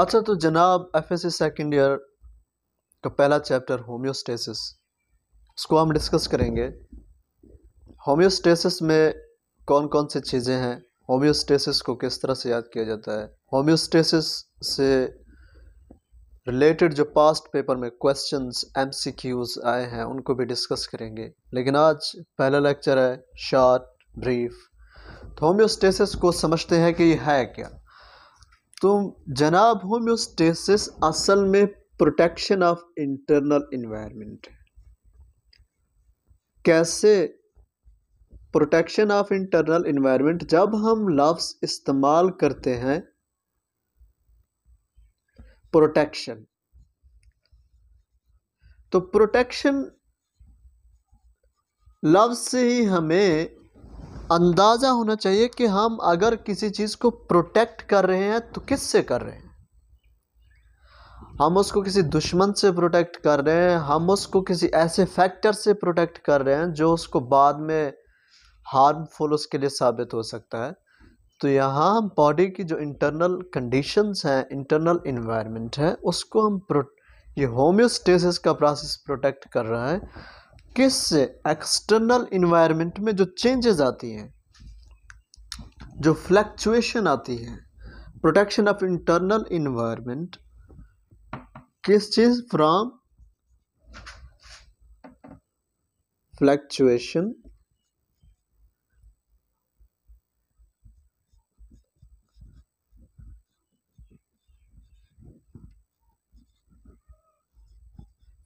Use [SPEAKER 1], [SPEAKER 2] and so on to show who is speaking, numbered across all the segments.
[SPEAKER 1] अच्छा तो जनाब एफ एस सेकेंड ईयर का पहला चैप्टर होम्योस्टेसिस इसको हम डिस्कस करेंगे होम्योस्टेसिस में कौन कौन सी चीज़ें हैं होम्योस्टेसिस को किस तरह से याद किया जाता है होम्योस्टेसिस से रिलेटेड जो पास्ट पेपर में क्वेश्चंस एमसीक्यूज आए हैं उनको भी डिस्कस करेंगे लेकिन आज पहला लेक्चर है शॉर्ट ब्रीफ तो होम्योस्टेसिस को समझते हैं कि ये है क्या तो जनाब होम्योस्टेसिस असल में प्रोटेक्शन ऑफ इंटरनल इन्वायरमेंट है कैसे प्रोटेक्शन ऑफ इंटरनल इन्वायरमेंट जब हम लफ्स इस्तेमाल करते हैं प्रोटेक्शन तो प्रोटेक्शन लफ्स से ही हमें अंदाज़ा होना चाहिए कि हम अगर किसी चीज़ को प्रोटेक्ट कर रहे हैं तो किस से कर रहे हैं हम उसको किसी दुश्मन से प्रोटेक्ट कर रहे हैं हम उसको किसी ऐसे फैक्टर से प्रोटेक्ट कर रहे हैं जो उसको बाद में हार्मफुल उसके लिए साबित हो सकता है तो यहाँ हम बॉडी की जो इंटरनल कंडीशंस हैं इंटरनल इन्वायरमेंट है उसको हम प्रो ये होम्योस्टेसिस का प्रोसेस प्रोटेक्ट कर रहा है किस से एक्सटर्नल इन्वायरमेंट में जो चेंजेस आती हैं जो फ्लक्चुएशन आती है प्रोटेक्शन ऑफ इंटरनल इन्वायरमेंट किस चीज from fluctuation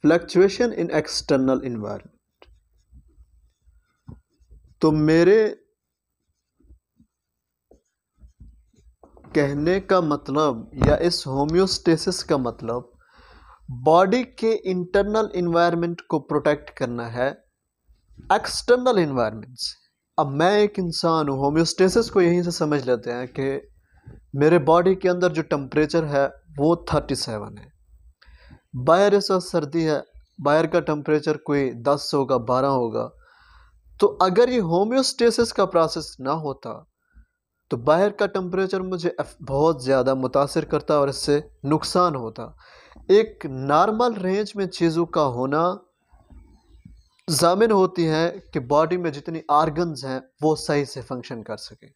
[SPEAKER 1] fluctuation in external environment तो मेरे कहने का मतलब या इस होम्योस्टेसिस का मतलब बॉडी के इंटरनल इन्वायरमेंट को प्रोटेक्ट करना है एक्सटर्नल इन्वायरमेंट से अब मैं एक इंसान हूँ होम्योस्टेसिस को यहीं से समझ लेते हैं कि मेरे बॉडी के अंदर जो टम्परेचर है वो थर्टी सेवन है बाहर ऐसा सर्दी है बाहर का टम्परेचर कोई दस होगा बारह होगा तो अगर ये होम्योस्टेसिस का प्रोसेस ना होता तो बाहर का टेम्परेचर मुझे बहुत ज़्यादा मुतासर करता और इससे नुकसान होता एक नॉर्मल रेंज में चीज़ों का होना जामिन होती है कि बॉडी में जितनी आर्गन्स हैं वो सही से फंक्शन कर सकें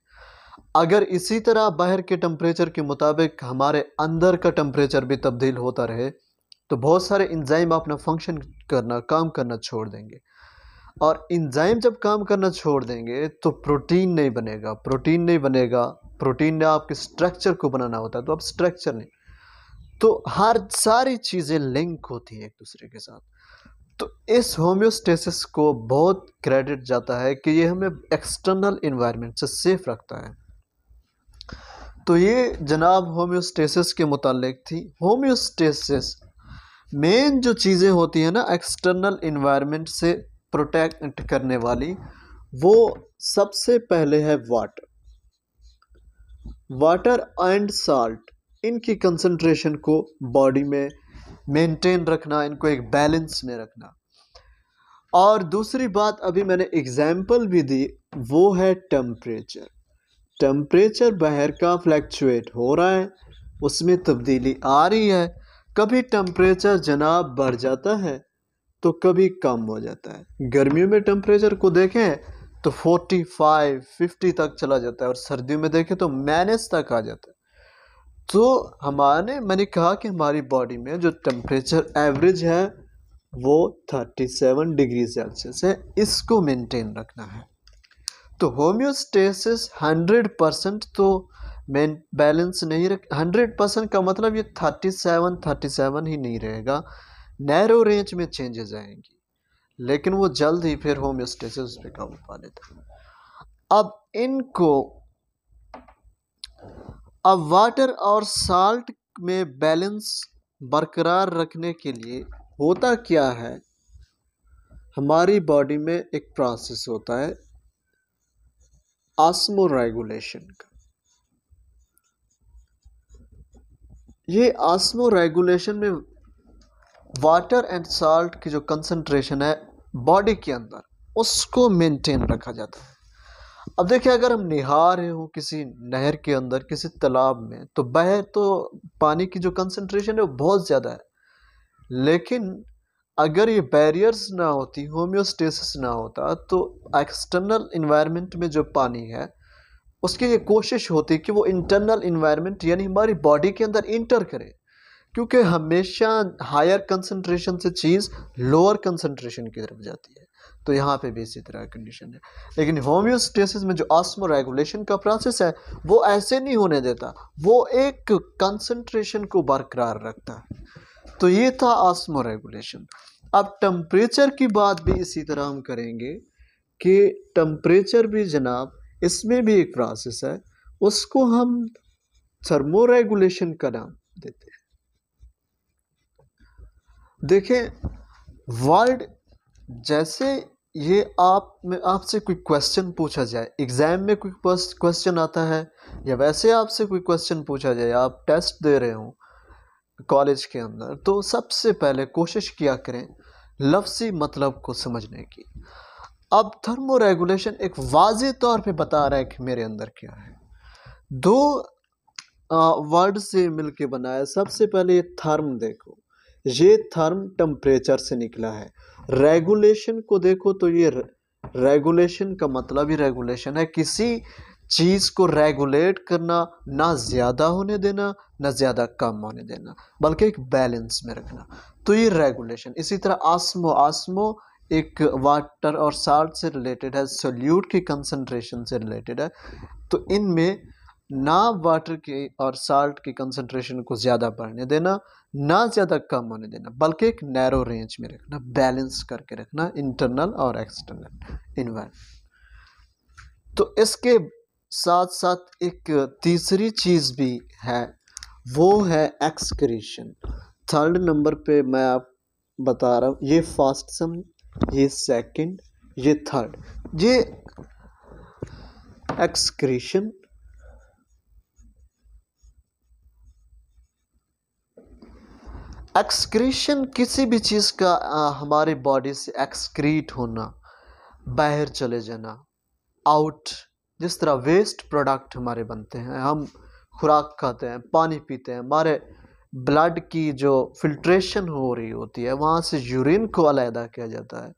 [SPEAKER 1] अगर इसी तरह बाहर के टेम्परेचर के मुताबिक हमारे अंदर का टेम्परेचर भी तब्दील होता रहे तो बहुत सारे इंजाइम अपना फंक्शन करना काम करना छोड़ देंगे और इंजाइम जब काम करना छोड़ देंगे तो प्रोटीन नहीं बनेगा प्रोटीन नहीं बनेगा प्रोटीन ने आपके स्ट्रक्चर को बनाना होता है तो आप स्ट्रक्चर नहीं तो हर सारी चीज़ें लिंक होती हैं एक दूसरे के साथ तो इस होम्योस्टेसिस को बहुत क्रेडिट जाता है कि ये हमें एक्सटर्नल इन्वायरमेंट से सेफ रखता है तो ये जनाब होम्योस्टेसिस के मुतालिक थी होम्योस्टेसिस मेन जो चीज़ें होती हैं ना एक्सटर्नल इन्वायरमेंट से प्रोटेक्ट करने वाली वो सबसे पहले है वाटर वाटर एंड साल्ट इनकी कंसंट्रेशन को बॉडी में मेंटेन रखना इनको एक बैलेंस में रखना और दूसरी बात अभी मैंने एग्जाम्पल भी दी वो है टेम्परेचर टेम्परेचर बाहर का फ्लैक्चुएट हो रहा है उसमें तब्दीली आ रही है कभी टेम्परेचर जनाब बढ़ जाता है तो कभी कम हो जाता है गर्मियों में टेम्परेचर को देखें तो 45, 50 तक चला जाता है और सर्दियों में देखें तो माइनस तक आ जाता है तो हमारे मैंने कहा कि हमारी बॉडी में जो टेम्परेचर एवरेज है वो 37 डिग्री सेल्सियस है इसको मेंटेन रखना है तो होम्योस्टेसिस 100 परसेंट तो मेन बैलेंस नहीं रख 100 परसेंट का मतलब ये 37 37 ही नहीं रहेगा नैरो रेंज में चेंजेस आएंगी लेकिन वो जल्द ही फिर होम स्टेसिस पे काबू पा लेता अब इनको अब वाटर और साल्ट में बैलेंस बरकरार रखने के लिए होता क्या है हमारी बॉडी में एक प्रोसेस होता है आसमो रेगुलेशन का ये आसमो रेगुलेशन में वाटर एंड साल्ट की जो कंसनट्रेशन है बॉडी के अंदर उसको मेंटेन रखा जाता है अब देखिए अगर हम नहा रहे हों किसी नहर के अंदर किसी तालाब में तो बह तो पानी की जो कंसनट्रेशन है वो बहुत ज़्यादा है लेकिन अगर ये बैरियर्स ना होती होम्योस्टेसिस ना होता तो एक्सटर्नल इन्वायरमेंट में जो पानी है उसकी ये कोशिश होती कि वो इंटरनल इन्वायरमेंट यानी हमारी बॉडी के अंदर इंटर करे क्योंकि हमेशा हायर कंसनट्रेशन से चीज़ लोअर कंसनट्रेशन की तरफ जाती है तो यहाँ पे भी इसी तरह कंडीशन है लेकिन होम्योस्टेसिस में जो ऑस्मो रेगुलेशन का प्रोसेस है वो ऐसे नहीं होने देता वो एक कंसनट्रेशन को बरकरार रखता है तो ये था ऑस्मो रेगुलेशन अब टम्परेचर की बात भी इसी तरह हम करेंगे कि टम्परेचर भी जनाब इसमें भी एक प्रोसेस है उसको हम थर्मो रेगुलेशन का नाम देते हैं देखें वर्ड जैसे ये आप में आपसे कोई क्वेश्चन पूछा जाए एग्ज़ाम में कोई क्वेश्चन आता है या वैसे आपसे कोई क्वेश्चन पूछा जाए आप टेस्ट दे रहे हो कॉलेज के अंदर तो सबसे पहले कोशिश किया करें लफ्सी मतलब को समझने की अब थर्मो रेगुलेशन एक वाज तौर पे बता रहा है कि मेरे अंदर क्या है दो वर्ड से मिलके बनाया सबसे पहले थर्म देखो ये थर्म टम्परेचर से निकला है रेगुलेशन को देखो तो ये रेगुलेशन का मतलब ही रेगुलेशन है किसी चीज़ को रेगुलेट करना ना ज़्यादा होने देना ना ज़्यादा कम होने देना बल्कि एक बैलेंस में रखना तो ये रेगुलेशन इसी तरह आसमो आसमो एक वाटर और साल्ट से रिलेटेड है सोल्यूट की कंसनट्रेशन से रिलेटेड है तो इनमें ना वाटर के और साल्ट के कंसनट्रेशन को ज़्यादा बढ़ने देना ना ज़्यादा कम होने देना बल्कि एक नैरो रेंज में रखना बैलेंस करके रखना इंटरनल और एक्सटर्नल इन्वायरमेंट तो इसके साथ साथ एक तीसरी चीज़ भी है वो है एक्सक्रीशन थर्ड नंबर पे मैं आप बता रहा हूँ ये फर्स्ट सम ये सेकंड ये थर्ड ये एक्सक्रीशन एक्सक्रीशन किसी भी चीज़ का आ, हमारे बॉडी से एक्सक्रीट होना बाहर चले जाना आउट जिस तरह वेस्ट प्रोडक्ट हमारे बनते हैं हम खुराक खाते हैं पानी पीते हैं हमारे ब्लड की जो फिल्ट्रेशन हो रही होती है वहाँ से यूरिन को अलहदा किया जाता है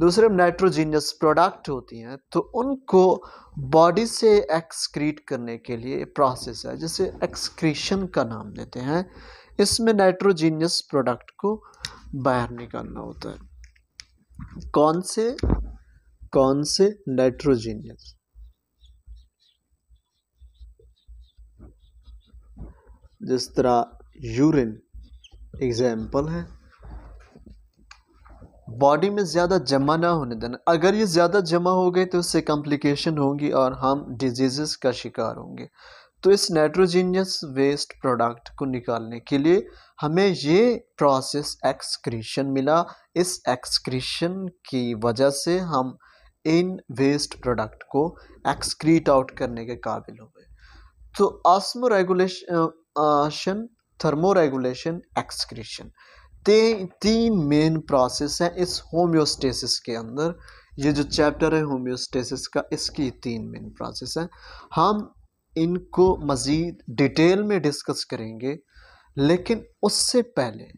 [SPEAKER 1] दूसरे नाइट्रोजीनियस प्रोडक्ट होती हैं तो उनको बॉडी से एक्सक्रीट करने के लिए प्रोसेस है जिसे एक्सक्रीशन का नाम देते हैं इसमें नाइट्रोजीनियस प्रोडक्ट को बाहर निकालना होता है कौन से कौन से नाइट्रोजीनियस जिस तरह यूरिन एग्जाम्पल है बॉडी में ज़्यादा जमा ना होने देना अगर ये ज़्यादा जमा हो गए तो उससे कॉम्प्लिकेशन होंगी और हम डिजीज़ का शिकार होंगे तो इस नाइट्रोजीनियस वेस्ट प्रोडक्ट को निकालने के लिए हमें ये प्रोसेस एक्सक्रीशन मिला इस एक्सक्रीशन की वजह से हम इन वेस्ट प्रोडक्ट को एक्सक्रीट आउट करने के काबिल हो गए तो osmoregulation thermoregulation excretion तीन मेन प्रोसेस हैं इस होम्योस्टेसिस के अंदर ये जो चैप्टर है होम्योस्टेसिस का इसकी तीन मेन प्रोसेस हैं हम इनको मज़ीद डिटेल में डिस्कस करेंगे लेकिन उससे पहले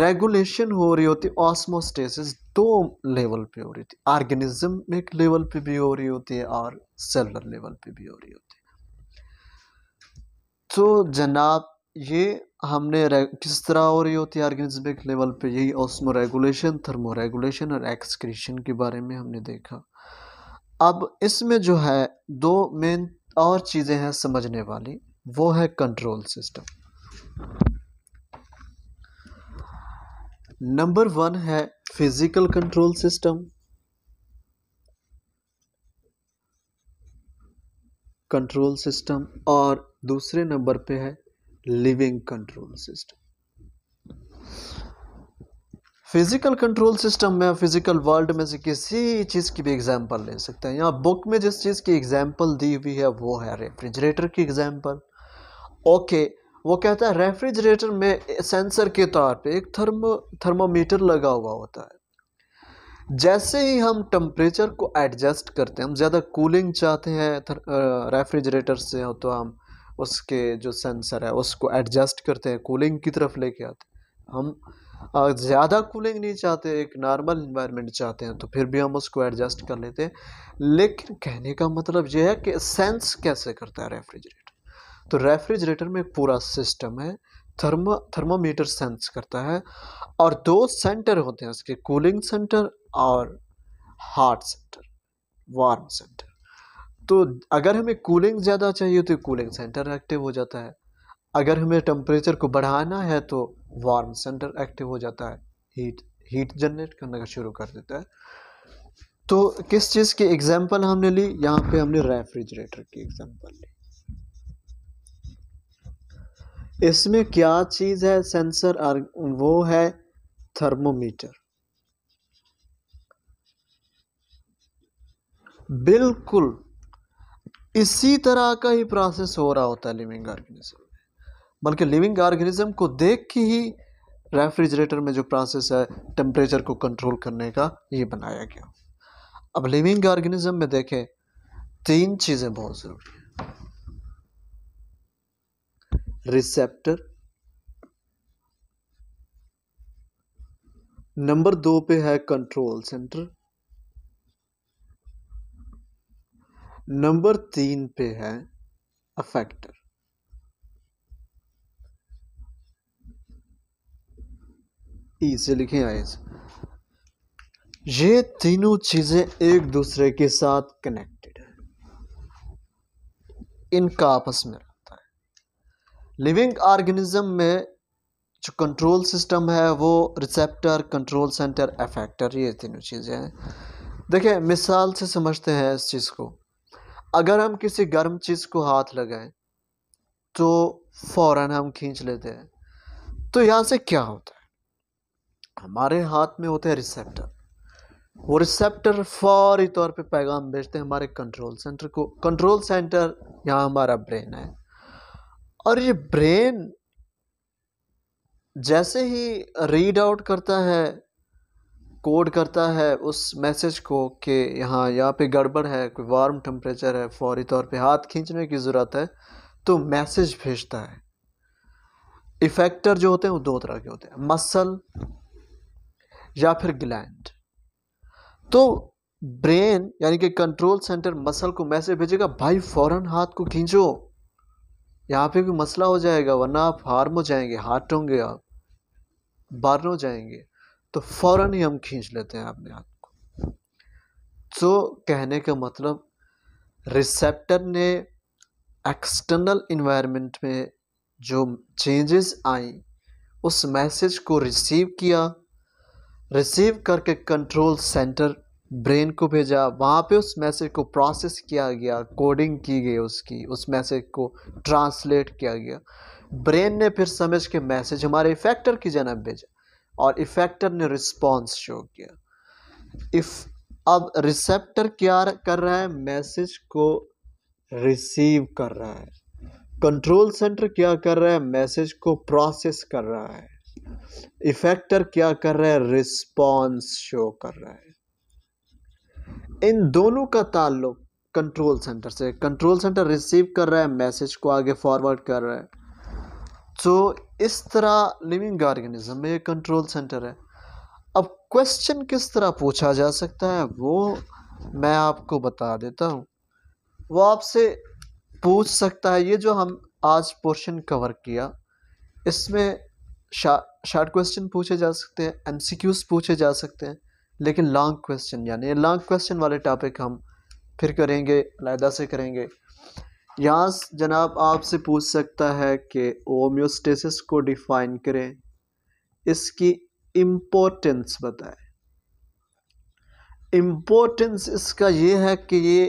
[SPEAKER 1] रेगुलेशन हो रही होती ऑस्मोस्टेसिस दो लेवल पे हो रही ऑर्गेनिज्म एक लेवल पे भी हो रही होती है और सेलर लेवल पे भी हो रही होती है तो जनाब ये हमने किस तरह हो रही होती है ऑर्गेनिज्मिक लेवल पे यही ऑस्मो रेगुलेशन थर्मो रेगुलेशन और एक्सक्रीशन के बारे में हमने देखा अब इसमें जो है दो मेन और चीज़ें हैं समझने वाली वो है कंट्रोल सिस्टम नंबर वन है physical control system control system और दूसरे नंबर पे है living control system physical control system में फिज़िकल वर्ल्ड में से किसी चीज़ की भी एग्ज़ाम्पल ले सकते हैं यहाँ बुक में जिस चीज़ की एग्ज़ाम्पल दी हुई है वो है रेफ्रिजरेटर की एग्ज़ाम्पल ओके वो कहता है रेफ्रिजरेटर में सेंसर के तौर पे एक थर्मो थर्मोमीटर लगा हुआ होता है जैसे ही हम टम्परेचर को एडजस्ट करते हैं हम ज़्यादा कूलिंग चाहते हैं रेफ्रिजरेटर से हो तो हम उसके जो सेंसर है उसको एडजस्ट करते हैं कूलिंग की तरफ लेके आते हैं हम ज़्यादा कूलिंग नहीं चाहते एक नॉर्मल इन्वायरमेंट चाहते हैं तो फिर भी हम उसको एडजस्ट कर लेते हैं लेकिन कहने का मतलब यह है कि सेंस कैसे करता है रेफ्रिजरेटर तो रेफ्रिजरेटर में पूरा सिस्टम है थर्मा थर्मोमीटर सेंस करता है और दो सेंटर होते हैं उसके कूलिंग सेंटर और हार्ट सेंटर वार्म सेंटर तो अगर हमें कूलिंग ज़्यादा चाहिए तो कूलिंग सेंटर एक्टिव हो जाता है अगर हमें टेम्परेचर को बढ़ाना है तो वार्म सेंटर एक्टिव हो जाता है हीट हीट जनरेट करने का शुरू कर देता है तो किस चीज़ की एग्जांपल हमने ली यहाँ पे हमने रेफ्रिजरेटर की एग्जांपल ली इसमें क्या चीज़ है सेंसर और वो है थर्मोमीटर बिल्कुल इसी तरह का ही प्रोसेस हो रहा होता है लिविंग ऑर्गेनिज्म बल्कि लिविंग ऑर्गेनिज्म को देख के ही रेफ्रिजरेटर में जो प्रोसेस है टेम्परेचर को कंट्रोल करने का ये बनाया गया अब लिविंग ऑर्गेनिज्म में देखें तीन चीज़ें बहुत ज़रूरी हैं रिसेप्टर नंबर दो पे है कंट्रोल सेंटर नंबर तीन पे है अफेक्टर ई से लिखें आई से ये तीनों चीज़ें एक दूसरे के साथ कनेक्टेड है इनका आपस में रहता है लिविंग ऑर्गेनिज्म में जो कंट्रोल सिस्टम है वो रिसेप्टर कंट्रोल सेंटर एफेक्टर ये तीनों चीज़ें हैं देखिए मिसाल से समझते हैं इस चीज़ को अगर हम किसी गर्म चीज़ को हाथ लगाएं तो फौरन हम खींच लेते हैं तो यहां से क्या होता है हमारे हाथ में होते हैं रिसेप्टर वो रिसेप्टर फौरी तौर पे पैगाम भेजते हैं हमारे कंट्रोल सेंटर को कंट्रोल सेंटर यहाँ हमारा ब्रेन है और ये ब्रेन जैसे ही रीड आउट करता है कोड करता है उस मैसेज को कि यहाँ यहाँ पे गड़बड़ है कोई वार्म टेम्परेचर है फौरी तौर पे हाथ खींचने की ज़रूरत है तो मैसेज भेजता है इफ़ेक्टर जो होते हैं वो दो तरह के होते हैं मसल या फिर ग्लैंड तो ब्रेन यानी कि कंट्रोल सेंटर मसल को मैसेज भेजेगा भाई फौरन हाथ को खींचो यहाँ पे भी मसला हो जाएगा वरना आप हार्म हो जाएंगे हार्ट होंगे आप बार हो जाएंगे तो फौरन ही हम खींच लेते हैं अपने हाथ को तो कहने का मतलब रिसेप्टर ने एक्सटर्नल इन्वायरमेंट में जो चेंजेस आई उस मैसेज को रिसीव किया रिसीव करके कंट्रोल सेंटर ब्रेन को भेजा वहाँ पे उस मैसेज को प्रोसेस किया गया कोडिंग की गई उसकी उस मैसेज को ट्रांसलेट किया गया ब्रेन ने फिर समझ के मैसेज हमारे इफेक्टर की जनाब भेजा और इफेक्टर ने रिस्पॉन्स शो किया इफ अब रिसेप्टर क्या कर रहा है मैसेज को रिसीव कर रहा है कंट्रोल सेंटर क्या कर रहा है मैसेज को प्रोसेस कर रहा है इफेक्टर क्या कर रहा है रिस्पॉन्स शो कर रहा है इन दोनों का ताल्लुक कंट्रोल सेंटर से कंट्रोल सेंटर रिसीव कर रहा है मैसेज को आगे फॉरवर्ड कर रहा है तो इस तरह लिविंग ऑर्गेनिज्म में कंट्रोल सेंटर है अब क्वेश्चन किस तरह पूछा जा सकता है वो मैं आपको बता देता हूँ वो आपसे पूछ सकता है ये जो हम आज पोर्शन कवर किया इसमें शार्ट क्वेश्चन पूछे जा सकते हैं एम पूछे जा सकते हैं लेकिन लॉन्ग क्वेश्चन यानी लॉन्ग क्वेश्चन वाले टॉपिक हम फिर करेंगे अलहदा से करेंगे यहाँ जनाब आपसे पूछ सकता है कि ओम्योस्टेसिस को डिफ़ाइन करें इसकी इम्पोर्टेंस बताएं इम्पोर्टेंस इसका ये है कि ये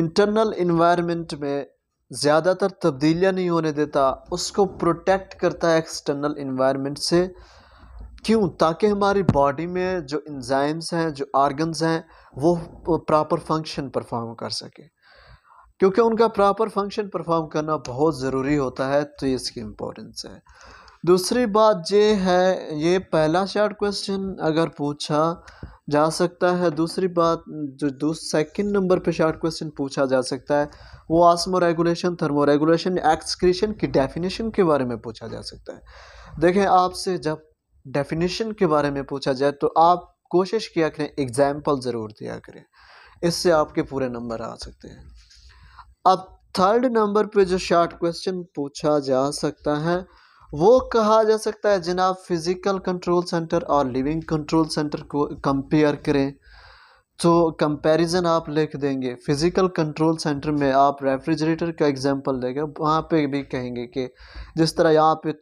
[SPEAKER 1] इंटरनल इन्वायरमेंट में ज़्यादातर तब्दीलियाँ नहीं होने देता उसको प्रोटेक्ट करता है एक्सटर्नल इन्वायरमेंट से क्यों ताकि हमारी बॉडी में जो इंजाइम्स हैं जो आर्गन्स हैं वो प्रॉपर फंक्शन परफॉर्म कर सके क्योंकि उनका प्रॉपर फंक्शन परफॉर्म करना बहुत ज़रूरी होता है तो ये इसकी इम्पोर्टेंस है दूसरी बात ये है ये पहला शार्ट क्वेश्चन अगर पूछा जा सकता है दूसरी बात जो सेकंड नंबर पे शार्ट क्वेश्चन पूछा जा सकता है वो osmoregulation thermoregulation excretion की डेफिनेशन के बारे में पूछा जा सकता है देखें आपसे जब डेफिनेशन के बारे में पूछा जाए तो आप कोशिश किया करें एग्ज़ाम्पल ज़रूर दिया करें इससे आपके पूरे नंबर आ सकते हैं अब थर्ड नंबर पे जो शार्ट क्वेश्चन पूछा जा सकता है वो कहा जा सकता है जनाब फिज़िकल कंट्रोल सेंटर और लिविंग कंट्रोल सेंटर को कंपेयर करें तो कंपैरिजन आप लिख देंगे फिज़िकल कंट्रोल सेंटर में आप रेफ्रिजरेटर का एग्जांपल देंगे वहाँ पे भी कहेंगे कि जिस तरह यहाँ पे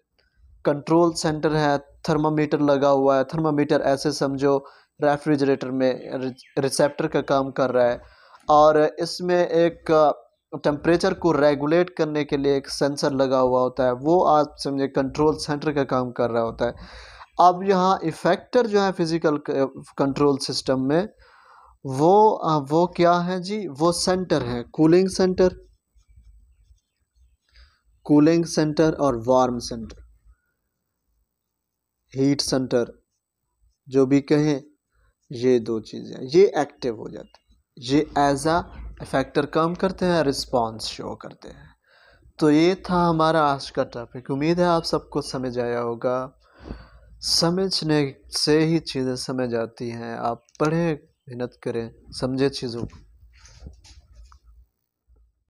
[SPEAKER 1] कंट्रोल सेंटर है थर्मामीटर लगा हुआ है थर्मामीटर ऐसे समझो रेफ्रिजरेटर में रिसेप्टर का काम कर रहा है और इसमें एक टेम्परेचर तो को रेगुलेट करने के लिए एक सेंसर लगा हुआ होता है वो आप समझे कंट्रोल सेंटर का काम कर रहा होता है अब यहाँ इफेक्टर जो है फिज़िकल कंट्रोल सिस्टम में वो वो क्या है जी वो सेंटर है कूलिंग सेंटर कूलिंग सेंटर और वार्म सेंटर हीट सेंटर जो भी कहें ये दो चीज़ें ये एक्टिव हो जाती ये एज आ फैक्टर कम करते हैं रिस्पॉन्स शो करते हैं तो ये था हमारा आज का टॉपिक उम्मीद है आप सबको समझ आया होगा समझने से ही चीज़ें समझ आती हैं आप पढ़ें मेहनत करें समझे चीज़ों को